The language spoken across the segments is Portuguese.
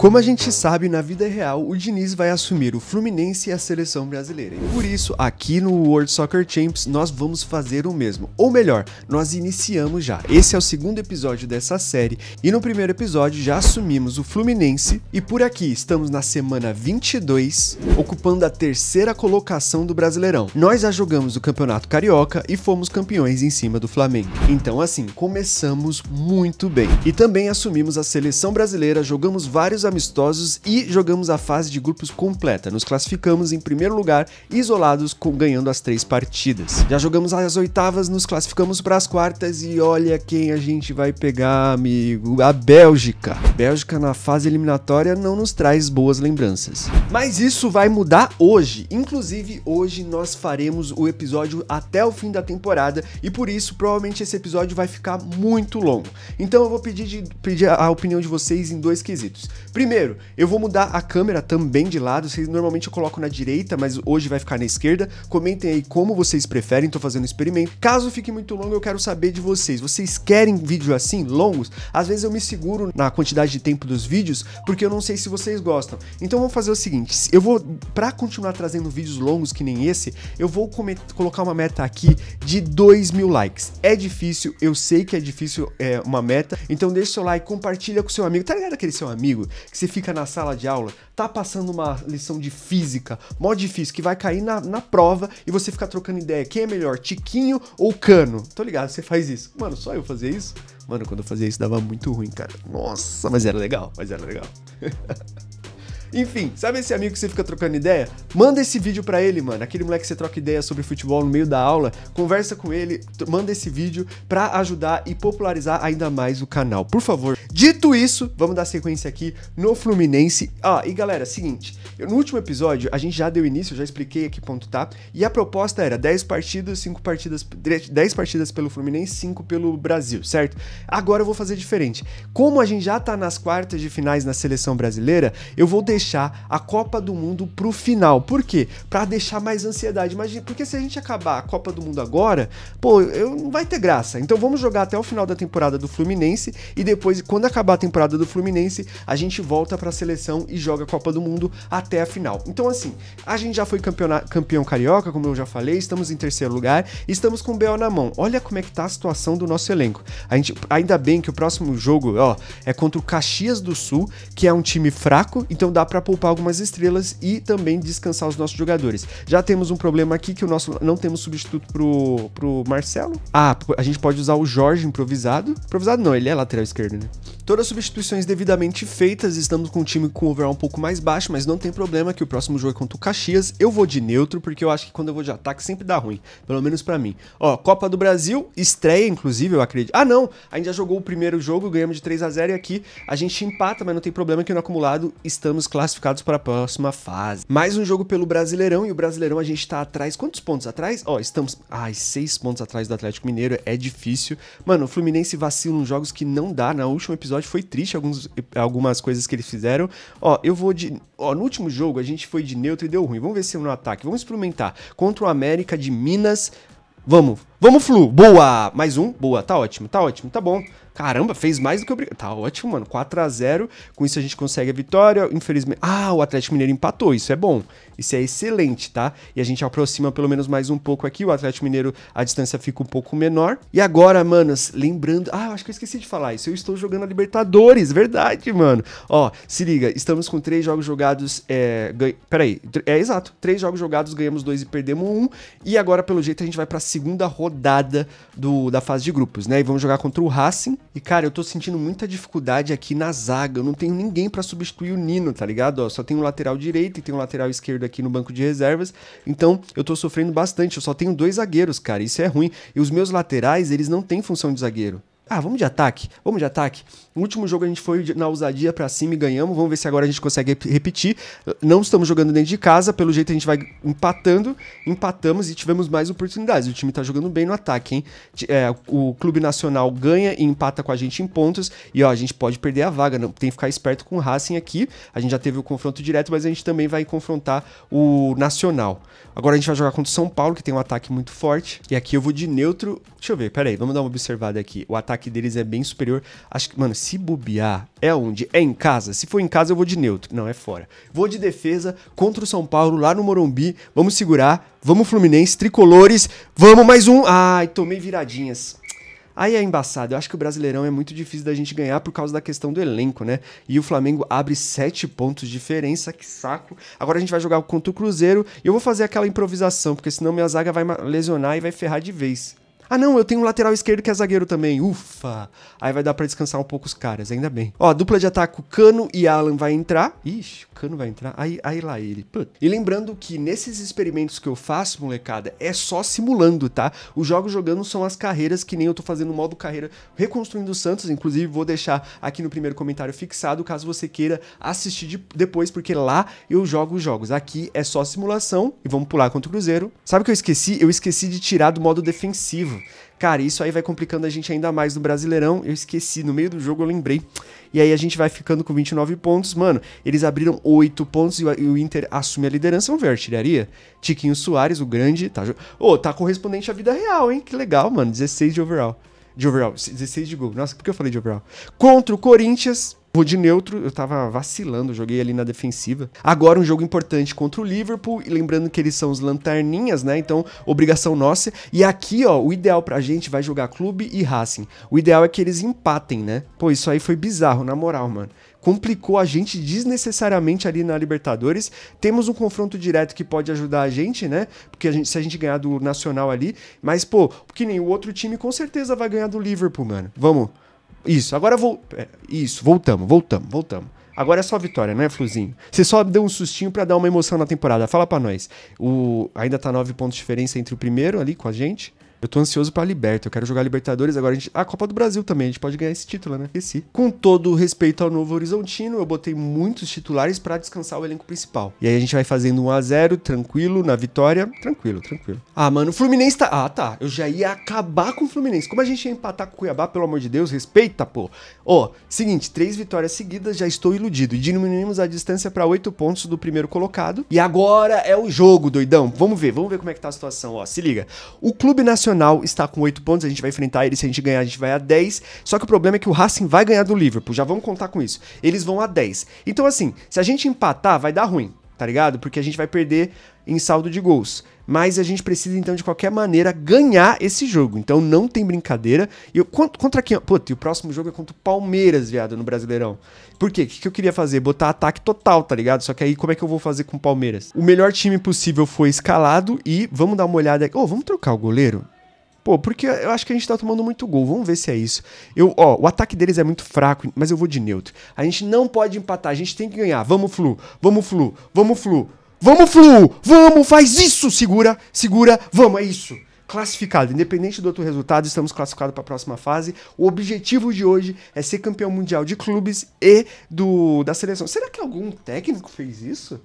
Como a gente sabe, na vida real, o Diniz vai assumir o Fluminense e a seleção brasileira. E por isso, aqui no World Soccer Champs, nós vamos fazer o mesmo. Ou melhor, nós iniciamos já. Esse é o segundo episódio dessa série e no primeiro episódio já assumimos o Fluminense e por aqui estamos na semana 22, ocupando a terceira colocação do Brasileirão. Nós já jogamos o Campeonato Carioca e fomos campeões em cima do Flamengo. Então assim, começamos muito bem. E também assumimos a seleção brasileira, jogamos vários amistosos e jogamos a fase de grupos completa. Nos classificamos em primeiro lugar, isolados, com, ganhando as três partidas. Já jogamos as oitavas, nos classificamos para as quartas e olha quem a gente vai pegar, amigo. A Bélgica. A Bélgica na fase eliminatória não nos traz boas lembranças. Mas isso vai mudar hoje. Inclusive, hoje nós faremos o episódio até o fim da temporada e por isso provavelmente esse episódio vai ficar muito longo. Então eu vou pedir, de, pedir a opinião de vocês em dois quesitos. Primeiro, eu vou mudar a câmera também de lado, vocês normalmente eu coloco na direita, mas hoje vai ficar na esquerda. Comentem aí como vocês preferem, tô fazendo um experimento. Caso fique muito longo, eu quero saber de vocês. Vocês querem vídeo assim, longos? Às vezes eu me seguro na quantidade de tempo dos vídeos, porque eu não sei se vocês gostam. Então vamos fazer o seguinte, eu vou, pra continuar trazendo vídeos longos que nem esse, eu vou colocar uma meta aqui de 2 mil likes. É difícil, eu sei que é difícil é, uma meta, então deixa o seu like, compartilha com seu amigo. Tá ligado aquele seu amigo que você fica na sala de aula, tá passando uma lição de física, mó difícil, que vai cair na, na prova e você fica trocando ideia. Quem é melhor, Tiquinho ou Cano? Tô ligado, você faz isso. Mano, só eu fazer isso? Mano, quando eu fazia isso dava muito ruim, cara. Nossa, mas era legal, mas era legal. Enfim, sabe esse amigo que você fica trocando ideia? Manda esse vídeo para ele, mano. Aquele moleque que você troca ideia sobre futebol no meio da aula, conversa com ele, manda esse vídeo para ajudar e popularizar ainda mais o canal, por favor. Dito isso, vamos dar sequência aqui no Fluminense. Ah, e galera, seguinte, eu, no último episódio a gente já deu início, já expliquei aqui ponto tá, e a proposta era 10 partidas, 5 partidas, 10 partidas pelo Fluminense, 5 pelo Brasil, certo? Agora eu vou fazer diferente. Como a gente já tá nas quartas de finais na seleção brasileira, eu vou deixar deixar a Copa do Mundo pro final. Por quê? Para deixar mais ansiedade. Imagina, porque se a gente acabar a Copa do Mundo agora, pô, eu, não vai ter graça. Então vamos jogar até o final da temporada do Fluminense e depois, quando acabar a temporada do Fluminense, a gente volta para a seleção e joga a Copa do Mundo até a final. Então assim, a gente já foi campeão carioca, como eu já falei, estamos em terceiro lugar, estamos com o BO na mão. Olha como é que tá a situação do nosso elenco. A gente, ainda bem que o próximo jogo, ó, é contra o Caxias do Sul, que é um time fraco, então dá para poupar algumas estrelas e também descansar os nossos jogadores. Já temos um problema aqui que o nosso não temos substituto pro, pro Marcelo. Ah, a gente pode usar o Jorge improvisado. Improvisado não, ele é lateral esquerdo, né? Todas as substituições devidamente feitas, estamos com um time com overall um pouco mais baixo, mas não tem problema que o próximo jogo é contra o Caxias. Eu vou de neutro, porque eu acho que quando eu vou de ataque sempre dá ruim, pelo menos para mim. Ó, Copa do Brasil, estreia inclusive, eu acredito. Ah não, a gente já jogou o primeiro jogo, ganhamos de 3 a 0 e aqui a gente empata, mas não tem problema que no acumulado estamos classificados para a próxima fase. Mais um jogo pelo Brasileirão e o Brasileirão a gente tá atrás, quantos pontos atrás? Ó, estamos, ai, 6 pontos atrás do Atlético Mineiro, é difícil. Mano, o Fluminense vacila uns jogos que não dá, na último episódio episódio, foi triste alguns, algumas coisas que eles fizeram. Ó, eu vou de. Ó, no último jogo a gente foi de neutro e deu ruim. Vamos ver se é no ataque. Vamos experimentar. Contra o América de Minas. Vamos, Vamos, Flu. Boa. Mais um. Boa. Tá ótimo, tá ótimo, tá bom. Caramba, fez mais do que obrigado. Tá ótimo, mano. 4 a 0 Com isso a gente consegue a vitória. Infelizmente. Ah, o Atlético Mineiro empatou. Isso é bom. Isso é excelente, tá? E a gente aproxima pelo menos mais um pouco aqui. O Atlético Mineiro, a distância fica um pouco menor. E agora, manos, lembrando. Ah, eu acho que eu esqueci de falar isso. Eu estou jogando a Libertadores. Verdade, mano. Ó, se liga. Estamos com três jogos jogados. É... Ganha... Peraí. É exato. Três jogos jogados, ganhamos dois e perdemos um. E agora, pelo jeito, a gente vai pra segunda rodada rodada do, da fase de grupos, né? E vamos jogar contra o Racing. E, cara, eu tô sentindo muita dificuldade aqui na zaga. Eu não tenho ninguém para substituir o Nino, tá ligado? Ó, só tenho o lateral direito e tenho o lateral esquerdo aqui no banco de reservas. Então, eu tô sofrendo bastante. Eu só tenho dois zagueiros, cara. Isso é ruim. E os meus laterais, eles não têm função de zagueiro. Ah, vamos de ataque, vamos de ataque. No último jogo a gente foi na ousadia para cima e ganhamos. Vamos ver se agora a gente consegue repetir. Não estamos jogando dentro de casa, pelo jeito a gente vai empatando. Empatamos e tivemos mais oportunidades. O time tá jogando bem no ataque, hein? É, o Clube Nacional ganha e empata com a gente em pontos. E ó, a gente pode perder a vaga, não tem que ficar esperto com o Racing aqui. A gente já teve o confronto direto, mas a gente também vai confrontar o Nacional. Agora a gente vai jogar contra o São Paulo, que tem um ataque muito forte. E aqui eu vou de neutro. Deixa eu ver, peraí, vamos dar uma observada aqui. O ataque ataque deles é bem superior. Acho que, mano, se bobear, é onde? É em casa? Se for em casa, eu vou de neutro. Não, é fora. Vou de defesa contra o São Paulo, lá no Morumbi. Vamos segurar. Vamos, Fluminense, tricolores. Vamos mais um. Ai, tomei viradinhas. Aí é embaçado. Eu acho que o Brasileirão é muito difícil da gente ganhar por causa da questão do elenco, né? E o Flamengo abre sete pontos de diferença, que saco. Agora a gente vai jogar contra o Cruzeiro e eu vou fazer aquela improvisação, porque senão minha zaga vai lesionar e vai ferrar de vez. Ah, não, eu tenho um lateral esquerdo que é zagueiro também. Ufa! Aí vai dar para descansar um pouco os caras, ainda bem. Ó, dupla de ataque, Cano e Alan vai entrar. Ixi, o Cano vai entrar. Aí, aí lá ele. Put. E lembrando que nesses experimentos que eu faço, molecada, é só simulando, tá? Os jogos jogando são as carreiras que nem eu tô fazendo no modo carreira reconstruindo o Santos. Inclusive, vou deixar aqui no primeiro comentário fixado, caso você queira assistir de, depois, porque lá eu jogo os jogos. Aqui é só simulação e vamos pular contra o Cruzeiro. Sabe o que eu esqueci? Eu esqueci de tirar do modo defensivo. Cara, isso aí vai complicando a gente ainda mais no Brasileirão. Eu esqueci, no meio do jogo eu lembrei. E aí a gente vai ficando com 29 pontos. Mano, eles abriram 8 pontos e o Inter assume a liderança. Vamos ver a artilharia? Tiquinho Soares, o grande. Tá, Ô, oh, tá correspondente à vida real, hein? Que legal, mano. 16 de overall de overall. 16 de gol. Nossa, por que eu falei de overall? Contra o Corinthians. Vou de neutro, eu tava vacilando, joguei ali na defensiva. Agora um jogo importante contra o Liverpool, e lembrando que eles são os lanterninhas, né? Então, obrigação nossa. E aqui, ó, o ideal pra gente vai jogar clube e Racing. O ideal é que eles empatem, né? Pô, isso aí foi bizarro, na moral, mano complicou a gente desnecessariamente ali na Libertadores. Temos um confronto direto que pode ajudar a gente, né? Porque a gente, se a gente ganhar do Nacional ali, mas pô, que nem o outro time com certeza vai ganhar do Liverpool, mano. Vamos. Isso, agora vou. É, isso, voltamos, voltamos, voltamos. Agora é só vitória, né Fluzinho? Você só deu um sustinho para dar uma emoção na temporada. Fala para nós. O ainda tá nove pontos de diferença entre o primeiro ali com a gente eu tô ansioso pra Liberta. Eu quero jogar Libertadores agora. A, gente... ah, a Copa do Brasil também. A gente pode ganhar esse título, né? Esqueci. Com todo o respeito ao Novo Horizontino, eu botei muitos titulares para descansar o elenco principal. E aí a gente vai fazendo 1x0, tranquilo, na vitória. Tranquilo, tranquilo. Ah, mano, o Fluminense tá. Ah, tá. Eu já ia acabar com o Fluminense. Como a gente ia empatar com o Cuiabá, pelo amor de Deus, respeita, pô. Ó, oh, seguinte, três vitórias seguidas, já estou iludido. E diminuímos a distância para oito pontos do primeiro colocado. E agora é o jogo, doidão. Vamos ver, vamos ver como é que tá a situação. Ó, se liga. O Clube Nacional Nacional está com 8 pontos, a gente vai enfrentar ele, se a gente ganhar a gente vai a 10. Só que o problema é que o Racing vai ganhar do Liverpool, já vamos contar com isso. Eles vão a 10. Então assim, se a gente empatar vai dar ruim, tá ligado? Porque a gente vai perder em saldo de gols. Mas a gente precisa, então, de qualquer maneira, ganhar esse jogo. Então não tem brincadeira. E eu, contra quem? Puta, e o próximo jogo é contra o Palmeiras, viado, no Brasileirão. Por quê? O que, eu queria fazer? Botar ataque total, tá ligado? Só que aí como é que eu vou fazer com o Palmeiras? O melhor time possível foi escalado e vamos dar uma olhada aqui. Ô, vamos trocar o goleiro? Pô, porque eu acho que a gente tá tomando muito gol. Vamos ver se é isso. Eu, ó, o ataque deles é muito fraco, mas eu vou de neutro. A gente não pode empatar, a gente tem que ganhar. Vamos, Flu. Vamos, Flu. Vamos, Flu. Vamos, Flu. Vamos, faz isso. Segura, segura. Vamos, é isso. Classificado, independente do outro resultado, estamos classificados para a próxima fase. O objetivo de hoje é ser campeão mundial de clubes e do da seleção. Será que algum técnico fez isso?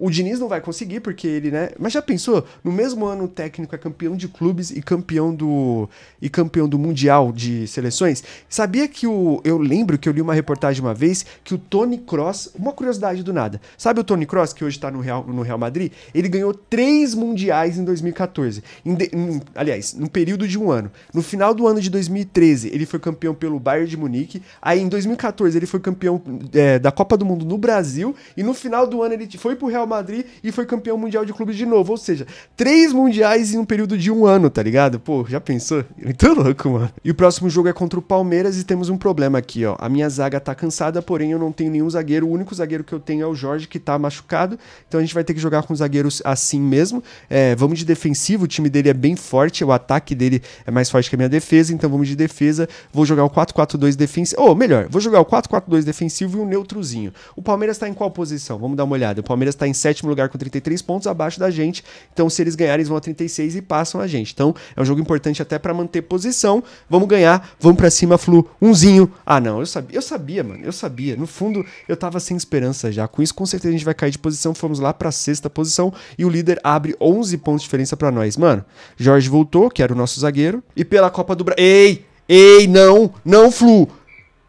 O Diniz não vai conseguir, porque ele, né? Mas já pensou? No mesmo ano o técnico é campeão de clubes e campeão do. e campeão do Mundial de Seleções. Sabia que o. Eu lembro que eu li uma reportagem uma vez que o Tony Cross. Uma curiosidade do nada. Sabe o Tony Cross, que hoje tá no Real, no Real Madrid? Ele ganhou três mundiais em 2014. Em de, em, aliás, num período de um ano. No final do ano de 2013, ele foi campeão pelo Bayern de Munique. Aí em 2014 ele foi campeão é, da Copa do Mundo no Brasil. E no final do ano ele foi pro Real Madrid e foi campeão mundial de clube de novo. Ou seja, três mundiais em um período de um ano, tá ligado? Pô, já pensou? Muito louco, mano. E o próximo jogo é contra o Palmeiras e temos um problema aqui, ó. A minha zaga tá cansada, porém eu não tenho nenhum zagueiro. O único zagueiro que eu tenho é o Jorge, que tá machucado. Então a gente vai ter que jogar com zagueiros assim mesmo. É, vamos de defensivo, o time dele é bem forte, o ataque dele é mais forte que a minha defesa, então vamos de defesa. Vou jogar o 4-4-2 defensivo. Ou melhor, vou jogar o 4-4-2 defensivo e um neutrozinho. O Palmeiras tá em qual posição? Vamos dar uma olhada. O Palmeiras tá em sétimo lugar com 33 pontos, abaixo da gente. Então, se eles ganharem, eles vão a 36 e passam a gente. Então, é um jogo importante até para manter posição. Vamos ganhar, vamos para cima, Flu. Umzinho. Ah, não, eu sabia, eu sabia, mano. Eu sabia. No fundo, eu tava sem esperança já. Com isso, com certeza a gente vai cair de posição. Fomos lá para sexta posição e o líder abre 11 pontos de diferença para nós. Mano, Jorge voltou, que era o nosso zagueiro, e pela Copa do Brasil. Ei! Ei, não, não, Flu.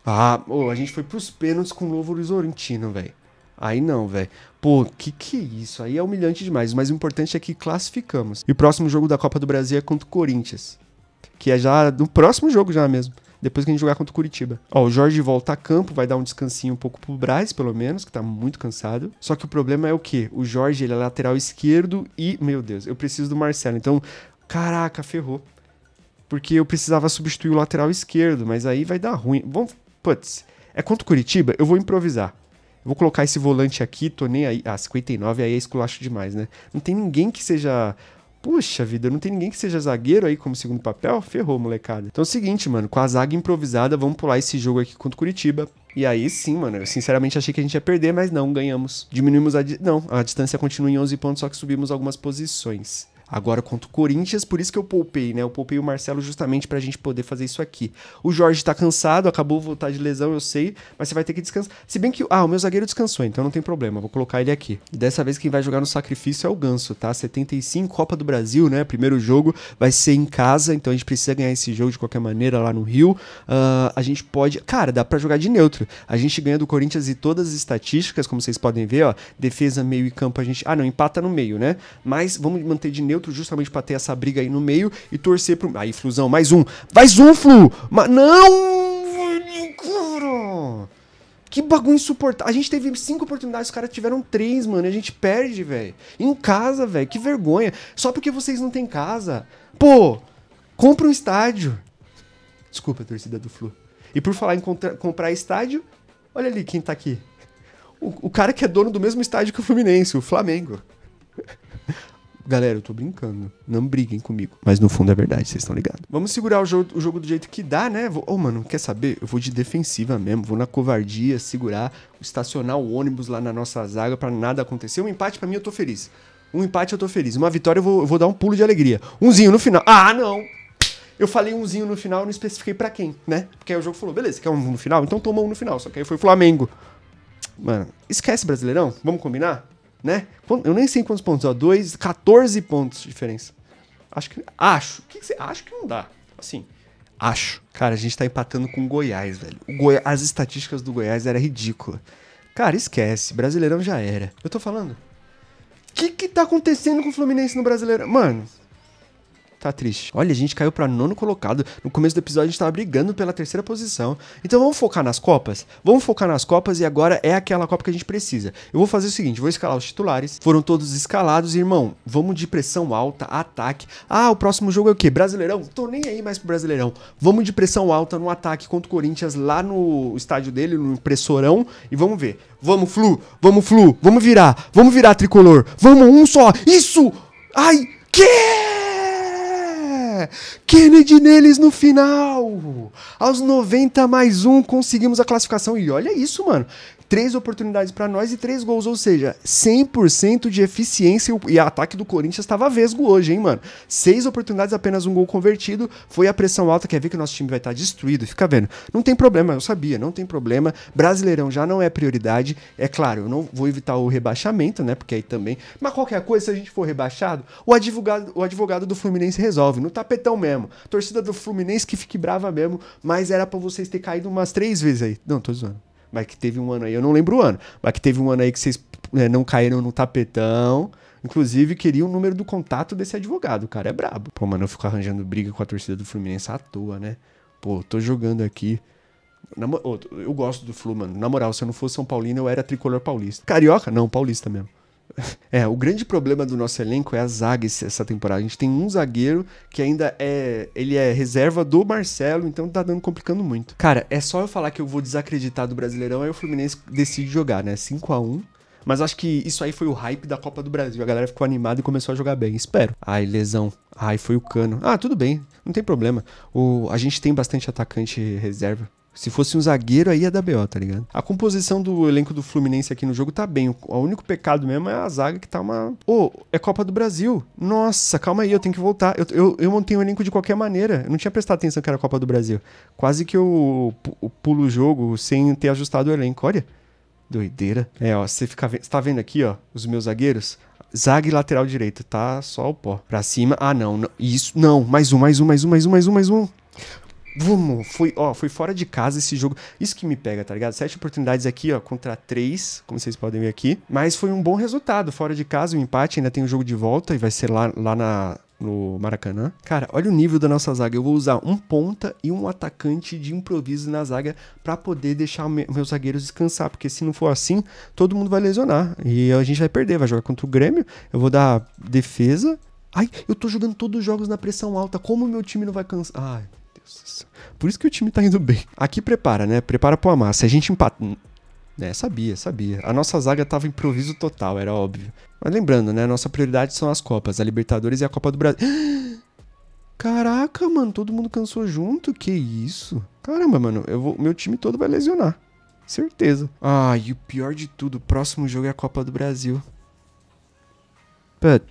Ah, oh, a gente foi pros pênaltis com o Novo Horizontino, velho. Aí não, velho. Pô, que que é isso? Aí é humilhante demais. Mas o importante é que classificamos. E o próximo jogo da Copa do Brasil é contra o Corinthians. Que é já no próximo jogo já mesmo. Depois que a gente jogar contra o Curitiba. Ó, o Jorge volta a campo, vai dar um descansinho um pouco pro Braz, pelo menos, que tá muito cansado. Só que o problema é o quê? O Jorge, ele é lateral esquerdo e, meu Deus, eu preciso do Marcelo. Então, caraca, ferrou. Porque eu precisava substituir o lateral esquerdo, mas aí vai dar ruim. Bom, putz, é contra o Curitiba? Eu vou improvisar vou colocar esse volante aqui, tô nem aí. Ah, 59 aí é esculacho demais, né? Não tem ninguém que seja. Puxa vida, não tem ninguém que seja zagueiro aí como segundo papel? Ferrou, molecada. Então é o seguinte, mano, com a zaga improvisada, vamos pular esse jogo aqui contra o Curitiba. E aí sim, mano, eu sinceramente achei que a gente ia perder, mas não, ganhamos. Diminuímos a. Não, a distância continua em 11 pontos, só que subimos algumas posições agora contra o Corinthians, por isso que eu poupei, né? Eu poupei o Marcelo justamente pra gente poder fazer isso aqui. O Jorge tá cansado, acabou de voltar de lesão, eu sei, mas você vai ter que descansar. Se bem que, ah, o meu zagueiro descansou, então não tem problema, vou colocar ele aqui. E dessa vez quem vai jogar no sacrifício é o Ganso, tá? 75 Copa do Brasil, né? Primeiro jogo vai ser em casa, então a gente precisa ganhar esse jogo de qualquer maneira lá no Rio. Uh, a gente pode, cara, dá para jogar de neutro. A gente ganha do Corinthians e todas as estatísticas, como vocês podem ver, ó, defesa, meio e campo a gente, ah, não, empata no meio, né? Mas vamos manter de neutro dentro, justamente para ter essa briga aí no meio e torcer pro. Aí, Flusão, mais um. Mais um, Flu! Mas não! Que bagulho insuportável. A gente teve cinco oportunidades, os caras tiveram três, mano. a gente perde, velho. Em casa, velho. Que vergonha. Só porque vocês não têm casa. Pô, compra um estádio. Desculpa, torcida do Flu. E por falar em comprar estádio, olha ali quem tá aqui. O, o, cara que é dono do mesmo estádio que o Fluminense, o Flamengo. Galera, eu tô brincando. Não briguem comigo. Mas no fundo é verdade, vocês estão ligados. Vamos segurar o jogo, o jogo do jeito que dá, né? Ô, oh, mano, quer saber? Eu vou de defensiva mesmo. Vou na covardia, segurar, estacionar o ônibus lá na nossa zaga para nada acontecer. Um empate para mim, eu tô feliz. Um empate eu tô feliz. Uma vitória eu vou, eu vou dar um pulo de alegria. Umzinho no final. Ah, não! Eu falei umzinho no final, não especifiquei para quem, né? Porque aí o jogo falou, beleza, quer um no final? Então toma um no final. Só que aí foi Flamengo. Mano, esquece Brasileirão? Vamos combinar? né? Eu nem sei quantos pontos, ó, 2, 14 pontos de diferença. Acho que acho. O que, você que não dá? Assim, acho. Cara, a gente tá empatando com o Goiás, velho. O Goi... as estatísticas do Goiás era ridícula. Cara, esquece, Brasileirão já era. Eu tô falando. O que que tá acontecendo com o Fluminense no Brasileirão? Mano, tá triste. Olha, a gente caiu para nono colocado. No começo do episódio a gente tava brigando pela terceira posição. Então vamos focar nas Copas? Vamos focar nas Copas e agora é aquela Copa que a gente precisa. Eu vou fazer o seguinte, vou escalar os titulares. Foram todos escalados, irmão. Vamos de pressão alta, ataque. Ah, o próximo jogo é o quê? Brasileirão? Tô nem aí mais pro Brasileirão. Vamos de pressão alta no ataque contra o Corinthians lá no estádio dele, no impressorão. E vamos ver. Vamos, Flu! Vamos, Flu! Vamos virar! Vamos virar, Tricolor! Vamos, um só! Isso! Ai, que... Kennedy neles no final! Aos 90 mais um conseguimos a classificação. E olha isso, mano três oportunidades para nós e três gols, ou seja, 100% de eficiência e ataque do Corinthians estava vesgo hoje, hein, mano? Seis oportunidades, apenas um gol convertido, foi a pressão alta, quer ver que o nosso time vai estar tá destruído, fica vendo. Não tem problema, eu sabia, não tem problema. Brasileirão já não é prioridade, é claro, eu não vou evitar o rebaixamento, né? Porque aí também, mas qualquer coisa, se a gente for rebaixado, o advogado, o advogado do Fluminense resolve, no tapetão mesmo. Torcida do Fluminense que fique brava mesmo, mas era para vocês ter caído umas três vezes aí. Não, tô zoando. Mas que teve um ano aí, eu não lembro o ano, mas que teve um ano aí que vocês né, não caíram no tapetão. Inclusive, queria o número do contato desse advogado. O cara é brabo. Pô, mano, eu fico arranjando briga com a torcida do Fluminense à toa, né? Pô, tô jogando aqui. Eu gosto do Flu, mano. Na moral, se eu não fosse São Paulino, eu era tricolor paulista. Carioca? Não, paulista mesmo. É, o grande problema do nosso elenco é a zaga essa temporada. A gente tem um zagueiro que ainda é. Ele é reserva do Marcelo, então tá dando complicando muito. Cara, é só eu falar que eu vou desacreditar do Brasileirão, aí o Fluminense decide jogar, né? 5 a 1 mas acho que isso aí foi o hype da Copa do Brasil. A galera ficou animada e começou a jogar bem. Espero. Ai, lesão. Ai, foi o cano. Ah, tudo bem. Não tem problema. O, a gente tem bastante atacante reserva. Se fosse um zagueiro, aí ia dar BO, tá ligado? A composição do elenco do Fluminense aqui no jogo tá bem. O único pecado mesmo é a zaga que tá uma. Ô, oh, é Copa do Brasil. Nossa, calma aí, eu tenho que voltar. Eu, eu, eu montei o elenco de qualquer maneira. Eu não tinha prestado atenção que era Copa do Brasil. Quase que eu, eu pulo o jogo sem ter ajustado o elenco. Olha, doideira. É, ó, você fica você tá vendo aqui, ó, os meus zagueiros? Zaga e lateral direito, tá só o pó. Pra cima, ah não, não, isso, não, mais um, mais um, mais um, mais um, mais um. Vamos, foi, ó, foi fora de casa esse jogo. Isso que me pega, tá ligado? Sete oportunidades aqui, ó, contra três, como vocês podem ver aqui. Mas foi um bom resultado. Fora de casa, o um empate, ainda tem o um jogo de volta e vai ser lá, lá na, no Maracanã. Cara, olha o nível da nossa zaga. Eu vou usar um ponta e um atacante de improviso na zaga para poder deixar me, meus zagueiros descansar, porque se não for assim, todo mundo vai lesionar e a gente vai perder, vai jogar contra o Grêmio. Eu vou dar defesa. Ai, eu tô jogando todos os jogos na pressão alta. Como o meu time não vai cansar? Ai, por isso que o time tá indo bem. Aqui prepara, né? Prepara pro amar. Se a gente empata, É, né, sabia, sabia. A nossa zaga tava improviso total, era óbvio. Mas lembrando, né? Nossa prioridade são as Copas, a Libertadores e a Copa do Brasil. Caraca, mano, todo mundo cansou junto? Que isso? Caramba, mano, eu vou, meu time todo vai lesionar. Certeza. Ah, e o pior de tudo, o próximo jogo é a Copa do Brasil. But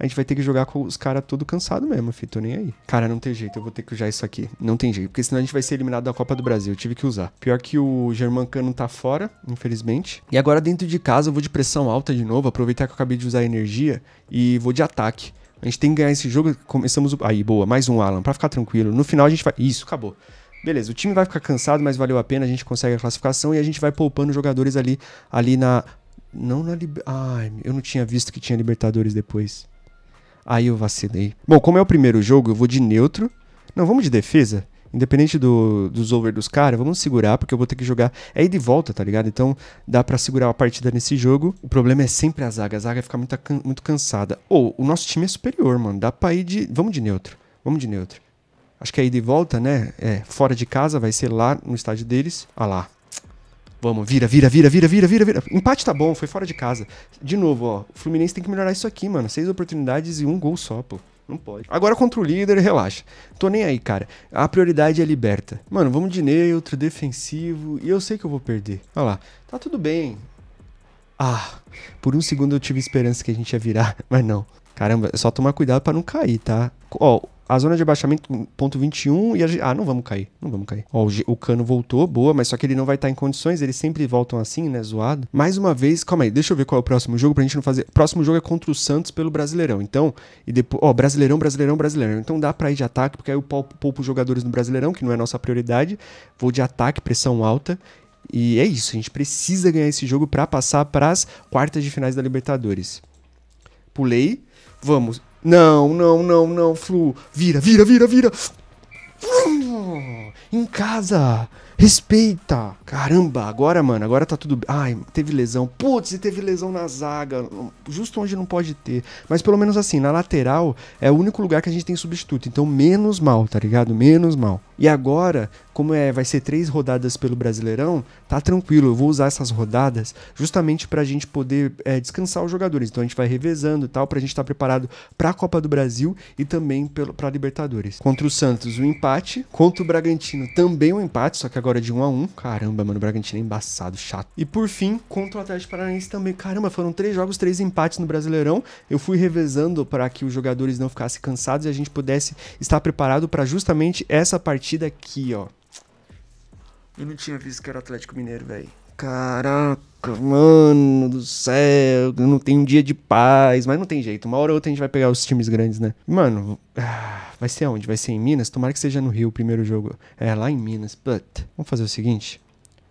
a gente vai ter que jogar com os caras todo cansado mesmo, filho. Tô nem aí. Cara, não tem jeito, eu vou ter que usar isso aqui. Não tem jeito, porque senão a gente vai ser eliminado da Copa do Brasil. Eu tive que usar. Pior que o Germancano tá fora, infelizmente. E agora dentro de casa eu vou de pressão alta de novo, aproveitar que eu acabei de usar energia e vou de ataque. A gente tem que ganhar esse jogo. Começamos. O... Aí, boa. Mais um Alan, pra ficar tranquilo. No final a gente vai. Isso, acabou. Beleza, o time vai ficar cansado, mas valeu a pena. A gente consegue a classificação e a gente vai poupando jogadores ali, ali na. Não na. Liber... Ai, eu não tinha visto que tinha Libertadores depois. Aí eu vacilei. Bom, como é o primeiro jogo, eu vou de neutro. Não, vamos de defesa. Independente do, dos over dos caras, vamos segurar, porque eu vou ter que jogar. É ir de volta, tá ligado? Então dá para segurar a partida nesse jogo. O problema é sempre a zaga. A zaga fica muito, muito cansada. Ou oh, o nosso time é superior, mano. Dá pra ir de. Vamos de neutro. Vamos de neutro. Acho que é ir de volta, né? É, fora de casa, vai ser lá no estádio deles. Ah lá. Vamos, vira, vira, vira, vira, vira, vira, vira. Empate tá bom, foi fora de casa. De novo, ó, o Fluminense tem que melhorar isso aqui, mano. Seis oportunidades e um gol só, pô. Não pode. Agora contra o líder, relaxa. Tô nem aí, cara. A prioridade é liberta. Mano, vamos de neutro, defensivo. E eu sei que eu vou perder. Olha lá. Tá tudo bem. Ah, por um segundo eu tive esperança que a gente ia virar, mas não. Caramba, é só tomar cuidado para não cair, tá? Ó, a zona de abaixamento, ponto 21, e a, ah, não vamos cair, não vamos cair. Ó, o, o cano voltou, boa, mas só que ele não vai estar tá em condições, eles sempre voltam assim, né, zoado. Mais uma vez, calma aí, deixa eu ver qual é o próximo jogo pra gente não fazer. Próximo jogo é contra o Santos pelo Brasileirão, então, e depois, ó, Brasileirão, Brasileirão, Brasileirão. Então dá pra ir de ataque, porque aí eu poupo, poupo jogadores no Brasileirão, que não é nossa prioridade, vou de ataque, pressão alta, e é isso, a gente precisa ganhar esse jogo para passar para as quartas de finais da Libertadores. Pulei, vamos. Não, não, não, não, Flu. Vira, vira, vira, vira. Em casa. Respeita. Caramba, agora, mano, agora tá tudo. Ai, teve lesão. Putz, teve lesão na zaga. Justo onde não pode ter. Mas pelo menos assim, na lateral é o único lugar que a gente tem substituto. Então, menos mal, tá ligado? Menos mal. E agora, como é, vai ser três rodadas pelo Brasileirão, tá tranquilo. Eu vou usar essas rodadas justamente para a gente poder é, descansar os jogadores. Então a gente vai revezando e tal, para a gente estar tá preparado para a Copa do Brasil e também para a Libertadores. Contra o Santos, um empate. Contra o Bragantino, também um empate, só que agora de 1 um a 1 um. Caramba, mano, o Bragantino é embaçado, chato. E por fim, contra o Atlético Paranaense também. Caramba, foram três jogos, três empates no Brasileirão. Eu fui revezando para que os jogadores não ficassem cansados e a gente pudesse estar preparado para justamente essa partida daqui, ó. Eu não tinha visto que era Atlético Mineiro, velho. Caraca, mano do céu, eu não tenho um dia de paz, mas não tem jeito. Uma hora ou outra a gente vai pegar os times grandes, né? Mano, ah, vai ser onde? Vai ser em Minas? Tomara que seja no Rio o primeiro jogo. É, lá em Minas. But, vamos fazer o seguinte: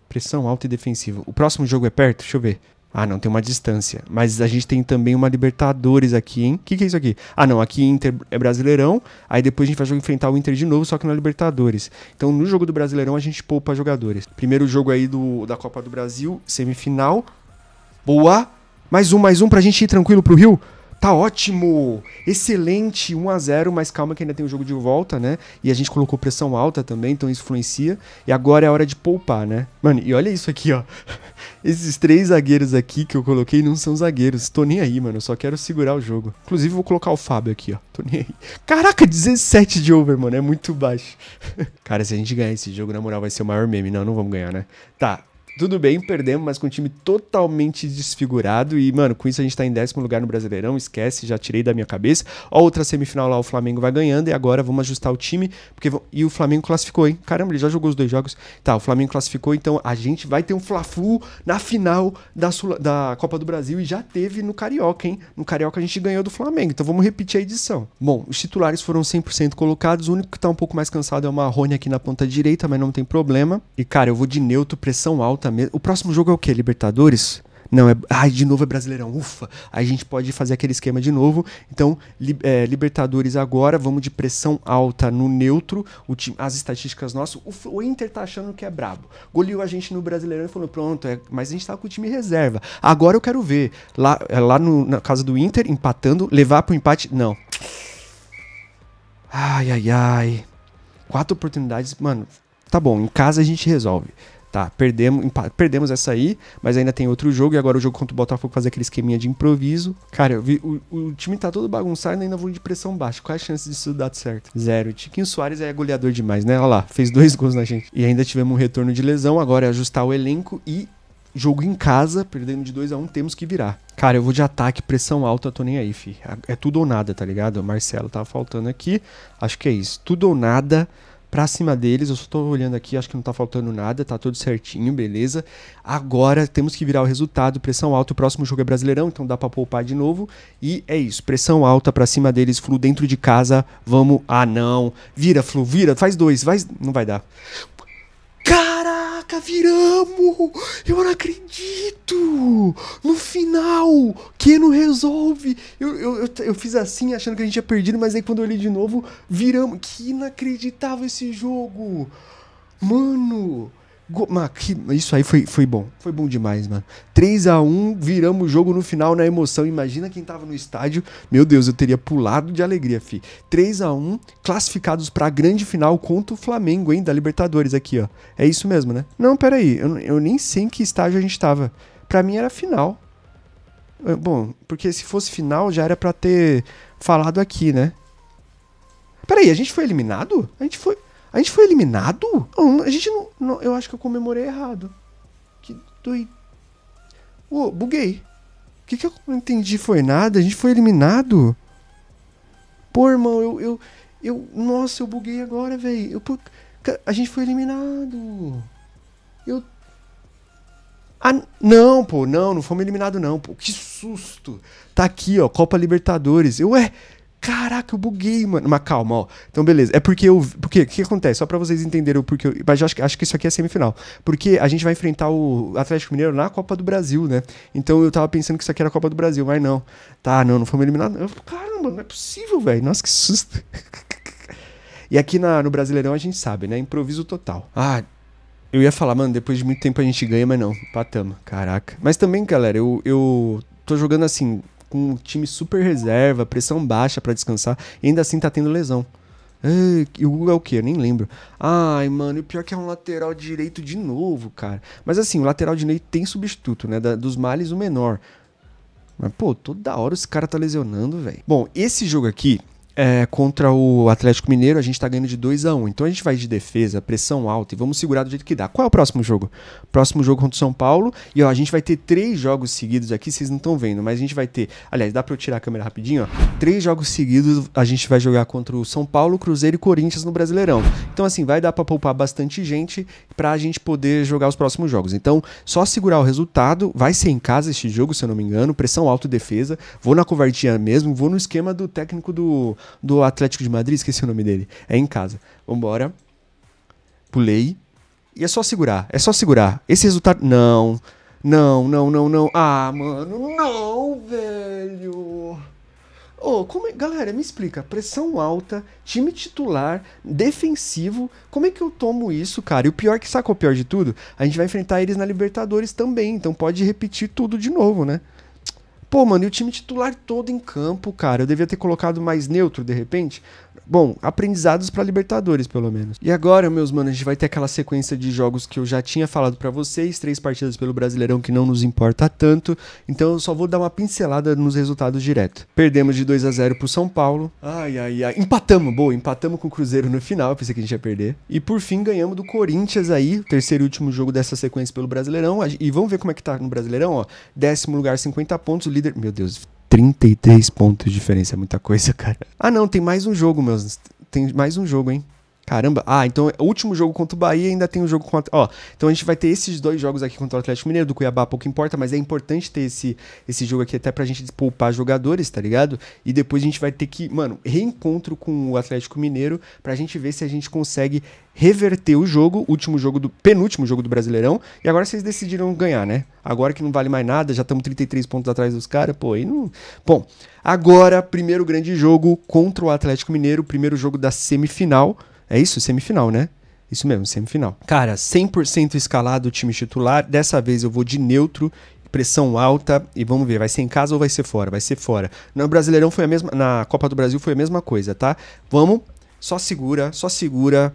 pressão alta e defensiva. O próximo jogo é perto? Deixa eu ver. Ah, não, tem uma distância. Mas a gente tem também uma Libertadores aqui, hein? O que, que é isso aqui? Ah, não, aqui Inter é Brasileirão, aí depois a gente vai enfrentar o Inter de novo, só que na Libertadores. Então no jogo do Brasileirão a gente poupa jogadores. Primeiro jogo aí do, da Copa do Brasil, semifinal. Boa! Mais um, mais um pra gente ir tranquilo pro Rio? tá ótimo, excelente, 1 a 0 mas calma que ainda tem o jogo de volta, né? E a gente colocou pressão alta também, então isso influencia. E agora é a hora de poupar, né? Mano, e olha isso aqui, ó. Esses três zagueiros aqui que eu coloquei não são zagueiros. Tô nem aí, mano, só quero segurar o jogo. Inclusive, vou colocar o Fábio aqui, ó. Tô nem aí. Caraca, 17 de over, mano, é muito baixo. Cara, se a gente ganhar esse jogo, na moral, vai ser o maior meme. Não, não vamos ganhar, né? Tá, tudo bem, perdemos, mas com um time totalmente desfigurado. E, mano, com isso a gente tá em décimo lugar no Brasileirão. Esquece, já tirei da minha cabeça. Outra semifinal lá, o Flamengo vai ganhando. E agora vamos ajustar o time. porque E o Flamengo classificou, hein? Caramba, ele já jogou os dois jogos. Tá, o Flamengo classificou, então a gente vai ter um Fla-Flu na final da, Sul... da Copa do Brasil. E já teve no Carioca, hein? No Carioca a gente ganhou do Flamengo. Então vamos repetir a edição. Bom, os titulares foram 100% colocados. O único que tá um pouco mais cansado é o Marrone aqui na ponta direita, mas não tem problema. E, cara, eu vou de neutro, pressão alta o próximo jogo é o quê? Libertadores? Não, é. Ai, de novo é Brasileirão. Ufa! Aí a gente pode fazer aquele esquema de novo. Então, li, é, Libertadores agora, vamos de pressão alta no neutro. Time, as estatísticas nossas. O, o, Inter tá achando que é brabo. goliu a gente no Brasileirão e falou: pronto, é, mas a gente tá com o time reserva. Agora eu quero ver. Lá, é, lá no, na casa do Inter, empatando, levar pro empate. Não. Ai, ai, ai. Quatro oportunidades, mano. Tá bom, em casa a gente resolve. Tá, perdemos, perdemos essa aí, mas ainda tem outro jogo, e agora o jogo contra o Botafogo fazer aquele esqueminha de improviso. Cara, vi, o, o, time tá todo bagunçado e ainda vou de pressão baixa. Qual é a chance disso dar certo? Zero. Tiquinho Soares é goleador demais, né? Olha lá, fez dois gols na gente. E ainda tivemos um retorno de lesão, agora é ajustar o elenco e jogo em casa, perdendo de 2 a 1 um, temos que virar. Cara, eu vou de ataque, pressão alta, tô nem aí, fi. É, é tudo ou nada, tá ligado? O Marcelo tava tá faltando aqui. Acho que é isso. Tudo ou nada pra cima deles. Eu só tô olhando aqui, acho que não tá faltando nada, tá tudo certinho, beleza. Agora temos que virar o resultado, pressão alta, o próximo jogo é Brasileirão, então dá pra poupar de novo. E é isso, pressão alta pra cima deles, Flu dentro de casa, vamos... Ah, não, vira Flu, vira, faz dois, vai não vai dar. Cara! Caraca, viramos! Eu não acredito! No final, Keno resolve! Eu, eu, eu, eu, fiz assim achando que a gente tinha perdido, mas aí quando eu olhei de novo, viramos. Que inacreditável esse jogo! Mano, Mano, isso aí foi, foi bom. Foi bom demais, mano. 3 a 1 viramos o jogo no final na emoção. Imagina quem tava no estádio. Meu Deus, eu teria pulado de alegria, fi. 3 a 1 classificados pra grande final contra o Flamengo, hein? Da Libertadores aqui, ó. É isso mesmo, né? Não, peraí. Eu, eu nem sei em que estágio a gente tava. Pra mim era final. É, bom, porque se fosse final já era pra ter falado aqui, né? Peraí, a gente foi eliminado? A gente foi. A gente foi eliminado? Não, a gente não, não, Eu acho que eu comemorei errado. Que doido. Ô, buguei. O que, que eu não entendi foi nada? A gente foi eliminado? Pô, irmão, eu. eu, eu nossa, eu buguei agora, velho. A gente foi eliminado. Eu. Ah, não, pô, não, não fomos eliminados, não, pô. Que susto. Tá aqui, ó, Copa Libertadores. Eu, ué, Caraca, eu buguei, mano. Mas calma, ó. Então, beleza. É porque eu. Porque o que acontece? Só pra vocês entenderem o porquê. Eu, mas eu acho, acho que isso aqui é semifinal. Porque a gente vai enfrentar o Atlético Mineiro na Copa do Brasil, né? Então eu tava pensando que isso aqui era a Copa do Brasil, mas não. Tá, não, não fomos eliminados. caramba, não é possível, velho. Nossa, que susto. e aqui na, no Brasileirão a gente sabe, né? Improviso total. Ah. Eu ia falar, mano, depois de muito tempo a gente ganha, mas não. Patama, caraca. Mas também, galera, eu, eu tô jogando assim, com um time super reserva, pressão baixa para descansar, e ainda assim tá tendo lesão. E o Guga é o que? Eu nem lembro. Ai, mano, e o pior é que é um lateral direito de novo, cara. Mas assim, o lateral direito tem substituto, né? Da, dos males, o menor. Mas, pô, toda hora esse cara tá lesionando, velho. Bom, esse jogo aqui, é, contra o Atlético Mineiro, a gente está ganhando de 2 a 1 um. Então a gente vai de defesa, pressão alta e vamos segurar do jeito que dá. Qual é o próximo jogo? Próximo jogo contra o São Paulo. E ó, a gente vai ter três jogos seguidos aqui, vocês não estão vendo, mas a gente vai ter. Aliás, dá para eu tirar a câmera rapidinho? Ó. Três jogos seguidos a gente vai jogar contra o São Paulo, Cruzeiro e Corinthians no Brasileirão. Então, assim, vai dar para poupar bastante gente para a gente poder jogar os próximos jogos. Então, só segurar o resultado, vai ser em casa este jogo, se eu não me engano, pressão alta defesa, vou na covardia mesmo, vou no esquema do técnico do, do Atlético de Madrid, esqueci o nome dele, é em casa. Vambora, pulei, e é só segurar, é só segurar. Esse resultado, não, não, não, não, não, ah, mano, não, velho. Oh, como é, galera, me explica, pressão alta, time titular, defensivo, como é que eu tomo isso, cara? E o pior é que sacou é o pior de tudo, a gente vai enfrentar eles na Libertadores também, então pode repetir tudo de novo, né? Pô, mano, e o time titular todo em campo, cara. Eu devia ter colocado mais neutro de repente. Bom, aprendizados para Libertadores, pelo menos. E agora, meus manos, a gente vai ter aquela sequência de jogos que eu já tinha falado para vocês, três partidas pelo Brasileirão que não nos importa tanto. Então eu só vou dar uma pincelada nos resultados direto. Perdemos de 2 a 0 pro São Paulo. Ai, ai, ai. Empatamos, boa, empatamos com o Cruzeiro no final, pensei que a gente ia perder. E por fim ganhamos do Corinthians aí, terceiro e último jogo dessa sequência pelo Brasileirão. E vamos ver como é que tá no Brasileirão, ó. Décimo lugar, 50 pontos, líder. Meu Deus, 33 pontos de diferença, é muita coisa, cara. Ah, não, tem mais um jogo, meus. Tem mais um jogo, hein? Caramba, ah, então o último jogo contra o Bahia ainda tem um jogo contra. Ó, então a gente vai ter esses dois jogos aqui contra o Atlético Mineiro, do Cuiabá, pouco importa, mas é importante ter esse, esse jogo aqui até pra gente poupar jogadores, tá ligado? E depois a gente vai ter que, mano, reencontro com o Atlético Mineiro pra gente ver se a gente consegue reverter o jogo, último jogo do penúltimo jogo do Brasileirão, e agora vocês decidiram ganhar, né? Agora que não vale mais nada, já estamos 33 pontos atrás dos caras, pô, aí não. Bom, agora primeiro grande jogo contra o Atlético Mineiro, primeiro jogo da semifinal. É isso? Semifinal, né? Isso mesmo, semifinal. Cara, 100% escalado o time titular. Dessa vez eu vou de neutro, pressão alta e vamos ver, vai ser em casa ou vai ser fora? Vai ser fora. No Brasileirão foi a mesma, na Copa do Brasil foi a mesma coisa, tá? Vamos, só segura, só segura.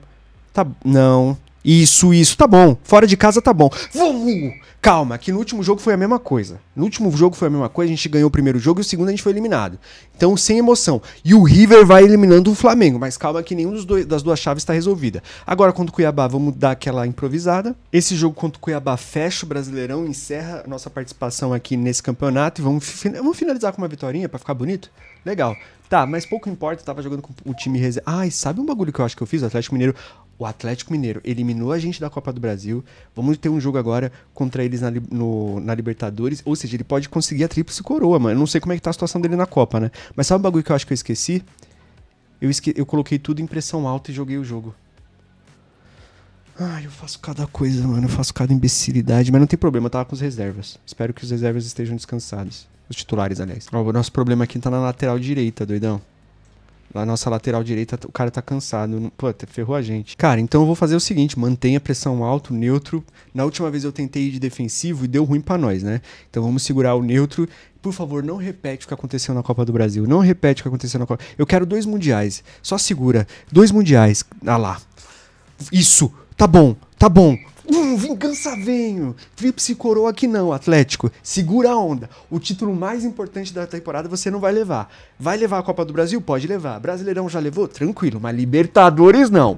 Tá, não. Isso, isso, tá bom. Fora de casa tá bom. vamos Calma, que no último jogo foi a mesma coisa. No último jogo foi a mesma coisa, a gente ganhou o primeiro jogo e o segundo a gente foi eliminado. Então, sem emoção. E o River vai eliminando o Flamengo, mas calma que nenhum das duas chaves está resolvida. Agora, contra o Cuiabá, vamos dar aquela improvisada. Esse jogo contra o Cuiabá fecha o Brasileirão, encerra nossa participação aqui nesse campeonato e vamos, vamos finalizar com uma vitória para ficar bonito? Legal. Tá, mas pouco importa, eu tava jogando com o time reserva. Ai, sabe um bagulho que eu acho que eu fiz? O Atlético Mineiro o Atlético Mineiro eliminou a gente da Copa do Brasil. Vamos ter um jogo agora contra eles na, no, na Libertadores. Ou seja, ele pode conseguir a tríplice coroa, mano. Eu não sei como é que tá a situação dele na Copa, né? Mas sabe o um bagulho que eu acho que eu esqueci? Eu, esque eu coloquei tudo em pressão alta e joguei o jogo. Ai, eu faço cada coisa, mano. Eu faço cada imbecilidade. Mas não tem problema, eu tava com as reservas. Espero que os reservas estejam descansados. Os titulares, aliás. Ó, o nosso problema aqui tá na lateral direita, doidão. A nossa lateral direita, o cara tá cansado. pô até ferrou a gente. Cara, então eu vou fazer o seguinte: mantenha a pressão alto, neutro. Na última vez eu tentei ir de defensivo e deu ruim para nós, né? Então vamos segurar o neutro. Por favor, não repete o que aconteceu na Copa do Brasil. Não repete o que aconteceu na Copa. Eu quero dois mundiais. Só segura. Dois mundiais. Ah lá. Isso. Tá bom. Tá bom. Hum, vingança venho. Tríplice coroa aqui não, Atlético. Segura a onda. O título mais importante da temporada você não vai levar. Vai levar a Copa do Brasil? Pode levar. Brasileirão já levou? Tranquilo, mas Libertadores não.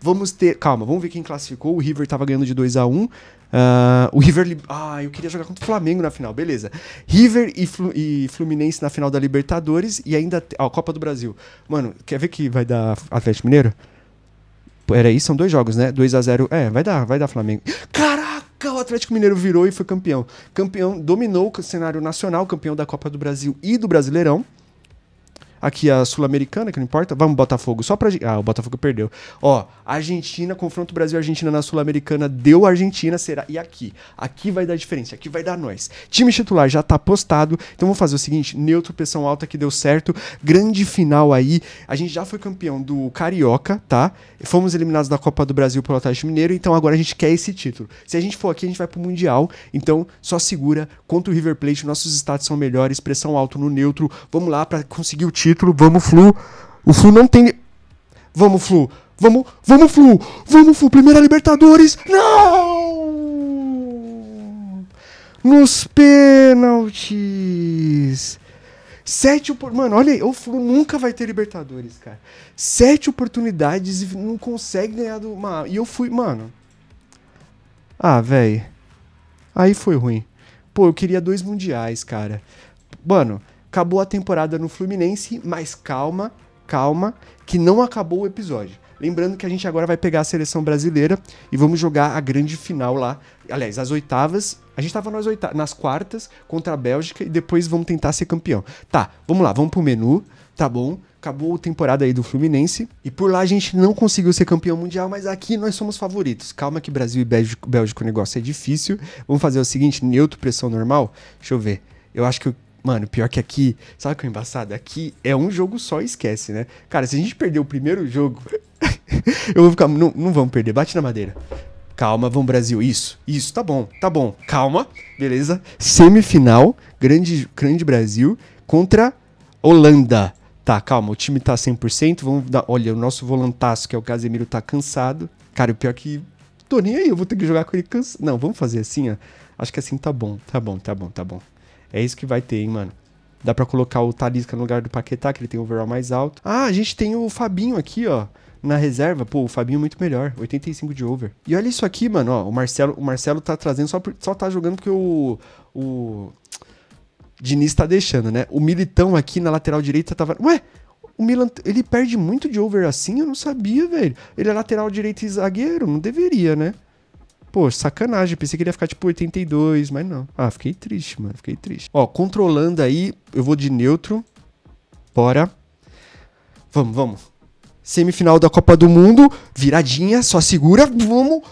Vamos ter. Calma, vamos ver quem classificou. O River tava ganhando de 2 a 1 uh, ah, O River. Ah, eu queria jogar contra o Flamengo na final, beleza. River e, Flu... e Fluminense na final da Libertadores e ainda. Ó, oh, Copa do Brasil. Mano, quer ver que vai dar Atlético Mineiro? Peraí, são dois jogos, né? 2 a 0 É, vai dar, vai dar Flamengo. Caraca, o Atlético Mineiro virou e foi campeão. Campeão, dominou o cenário nacional, campeão da Copa do Brasil e do Brasileirão aqui a Sul-Americana, que não importa. Vamos, Botafogo, só pra. Ah, o Botafogo perdeu. Ó, Argentina, confronto Brasil-Argentina na Sul-Americana, deu Argentina, será. E aqui? Aqui vai dar diferença, aqui vai dar nós. Time titular já tá postado, então vamos fazer o seguinte: neutro, pressão alta que deu certo, grande final aí. A gente já foi campeão do Carioca, tá? Fomos eliminados da Copa do Brasil pelo Atlético Mineiro, então agora a gente quer esse título. Se a gente for aqui, a gente vai pro Mundial, então só segura. Contra o River Plate, nossos stats são melhores, pressão alta no neutro. Vamos lá para conseguir o título título, vamos Flu. O Flu não tem. Vamos Flu, vamos, vamos Flu, vamos Flu, primeira Libertadores, não! Nos pênaltis. Sete Mano, olha aí, o Flu nunca vai ter Libertadores, cara. Sete oportunidades e não consegue ganhar do. E eu fui, mano. Ah, velho. Aí foi ruim. Pô, eu queria dois mundiais, cara. Mano, acabou a temporada no Fluminense, mas calma, calma, que não acabou o episódio. Lembrando que a gente agora vai pegar a seleção brasileira e vamos jogar a grande final lá. Aliás, as oitavas. A gente tava nas, oita nas quartas contra a Bélgica e depois vamos tentar ser campeão. Tá, vamos lá, vamos pro menu. Tá bom, acabou a temporada aí do Fluminense. E por lá a gente não conseguiu ser campeão mundial, mas aqui nós somos favoritos. Calma que Brasil e Bélgica, Bélgica o negócio é difícil. Vamos fazer o seguinte, neutro, pressão normal. Deixa eu ver. Eu acho que eu Mano, pior que aqui, sabe o que é embaçado? Aqui é um jogo só e esquece, né? Cara, se a gente perder o primeiro jogo, eu vou ficar. Não, não vamos perder, bate na madeira. Calma, vamos Brasil. Isso, isso, tá bom, tá bom. Calma, beleza. Semifinal, grande, grande Brasil contra Holanda. Tá, calma, o time tá 100%, vamos dar... Olha, o nosso volantaço, que é o Casemiro, tá cansado. Cara, o pior que... Tô nem aí, eu vou ter que jogar com ele cansado. Não, vamos fazer assim, ó. Acho que assim tá bom, tá bom, tá bom, tá bom. É isso que vai ter, hein, mano. Dá pra colocar o Talisca no lugar do Paquetá, que ele tem o overall mais alto. Ah, a gente tem o Fabinho aqui, ó. Na reserva, pô, o Fabinho é muito melhor. 85 de over. E olha isso aqui, mano, ó. O Marcelo, o Marcelo tá trazendo, só, por, só tá jogando porque o. O. Diniz tá deixando, né? O Militão aqui na lateral direita tava. Ué, o Milan, ele perde muito de over assim? Eu não sabia, velho. Ele é lateral direito e zagueiro, não deveria, né? Pô, sacanagem, pensei que ele ia ficar tipo 82, mas não. Ah, fiquei triste, mano, fiquei triste. Ó, controlando aí, eu vou de neutro. Bora. Vamos, vamos. Semifinal da Copa do Mundo, viradinha, só segura, vamos.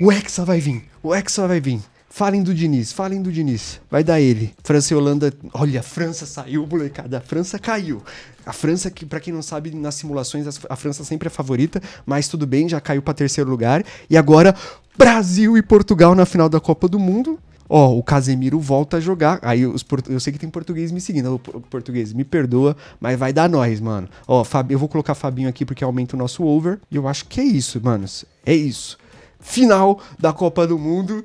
O Hexa vai vir, o Hexa vai vir. Falem do Diniz, falem do Diniz. Vai dar ele. França e Holanda. Olha, a França saiu, molecada. A França caiu. A França, que para quem não sabe, nas simulações, a França sempre é favorita, mas tudo bem, já caiu para terceiro lugar. E agora, Brasil e Portugal na final da Copa do Mundo. Ó, oh, o Casemiro volta a jogar. Aí os eu sei que tem português me seguindo. O português, me perdoa, mas vai dar nós, mano. Ó, oh, eu vou colocar Fabinho aqui porque aumenta o nosso over. E eu acho que é isso, manos. É isso. Final da Copa do Mundo.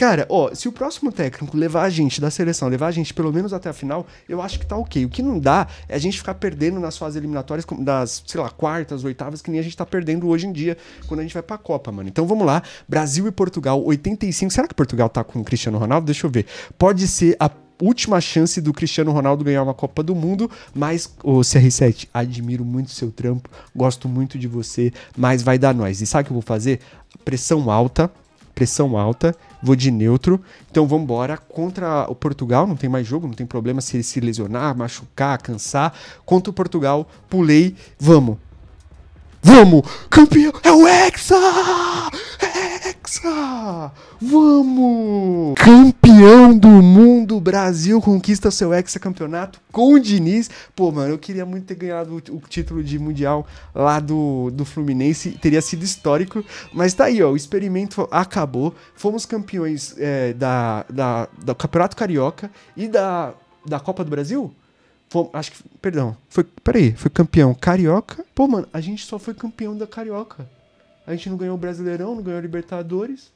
Cara, ó, se o próximo técnico levar a gente da seleção, levar a gente pelo menos até a final, eu acho que tá ok. O que não dá é a gente ficar perdendo nas fases eliminatórias, das, sei lá, quartas, oitavas, que nem a gente tá perdendo hoje em dia, quando a gente vai pra Copa, mano. Então vamos lá, Brasil e Portugal, 85. Será que Portugal tá com o Cristiano Ronaldo? Deixa eu ver. Pode ser a última chance do Cristiano Ronaldo ganhar uma Copa do Mundo, mas o CR7, admiro muito seu trampo, gosto muito de você, mas vai dar nós. E sabe o que eu vou fazer? Pressão alta, pressão alta, vou de neutro. Então vamos embora contra o Portugal, não tem mais jogo, não tem problema se ele se lesionar, machucar, cansar. Contra o Portugal, pulei, vamos. Vamos! Campeão! É o Hexa! Hexa! Vamos! Campeão do mundo, Brasil conquista seu Hexa campeonato com o Diniz. Pô, mano, eu queria muito ter ganhado o título de mundial lá do, do Fluminense, teria sido histórico, mas tá aí, ó, o experimento acabou. Fomos campeões é, da, da, do Campeonato Carioca e da, da Copa do Brasil? acho que. Perdão. Foi, peraí, foi campeão carioca. Pô, mano, a gente só foi campeão da carioca. A gente não ganhou o Brasileirão, não ganhou o Libertadores.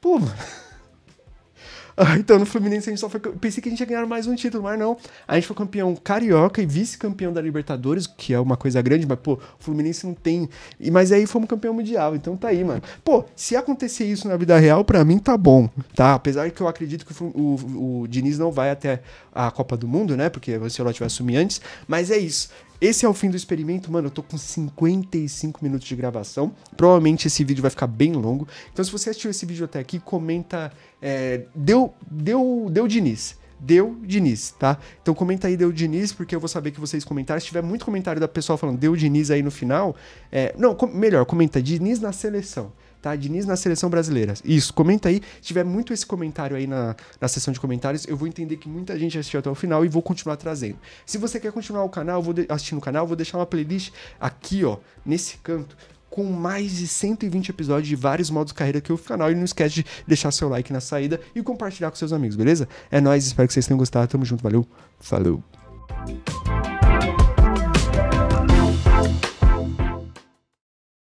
Pô, mano. Ah, então, no Fluminense a gente só foi. Pensei que a gente ia ganhar mais um título, mas não. A gente foi campeão carioca e vice-campeão da Libertadores, que é uma coisa grande, mas, pô, o Fluminense não tem. E, mas aí fomos campeão mundial, então tá aí, mano. Pô, se acontecer isso na vida real, pra mim tá bom, tá? Apesar que eu acredito que o, o, o Diniz não vai até a Copa do Mundo, né? Porque o Ancelotti vai assumir antes, mas é isso. Esse é o fim do experimento, mano. Eu tô com 55 minutos de gravação. Provavelmente esse vídeo vai ficar bem longo. Então, se você assistiu esse vídeo até aqui, comenta. É, deu, deu, deu Diniz. Deu Diniz, tá? Então comenta aí Deu Diniz, porque eu vou saber que vocês comentaram. Se tiver muito comentário da pessoa falando Deu Diniz aí no final, é, não, com, melhor, comenta Diniz na seleção tá? Diniz na seleção brasileira. Isso, comenta aí. Se tiver muito esse comentário aí na, na seção de comentários, eu vou entender que muita gente assistiu até o final e vou continuar trazendo. Se você quer continuar o canal, vou assistindo o canal, vou deixar uma playlist aqui, ó, nesse canto, com mais de 120 episódios de vários modos de carreira aqui no canal. E não esquece de deixar seu like na saída e compartilhar com seus amigos, beleza? É nóis, espero que vocês tenham gostado. Tamo junto, valeu, falou!